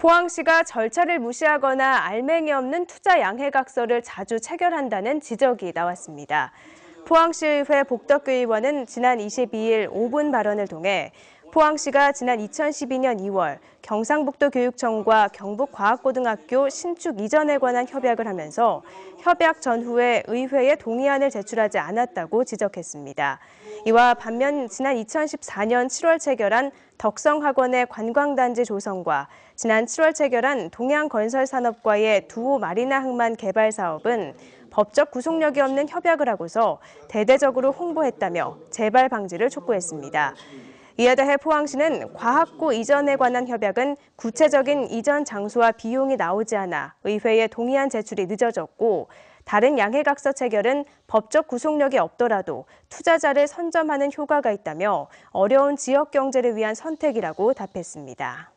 포항시가 절차를 무시하거나 알맹이 없는 투자 양해각서를 자주 체결한다는 지적이 나왔습니다. 포항시의회 복덕교의원은 지난 22일 5분 발언을 통해 포항시가 지난 2012년 2월 경상북도 교육청과 경북과학고등학교 신축 이전에 관한 협약을 하면서 협약 전후에 의회에 동의안을 제출하지 않았다고 지적했습니다. 이와 반면 지난 2014년 7월 체결한 덕성학원의 관광단지 조성과 지난 7월 체결한 동양건설산업과의 두호 마리나 항만 개발 사업은 법적 구속력이 없는 협약을 하고서 대대적으로 홍보했다며 재발 방지를 촉구했습니다. 이에 대해 포항시는 과학고 이전에 관한 협약은 구체적인 이전 장소와 비용이 나오지 않아 의회에 동의안 제출이 늦어졌고 다른 양해각서 체결은 법적 구속력이 없더라도 투자자를 선점하는 효과가 있다며 어려운 지역 경제를 위한 선택이라고 답했습니다.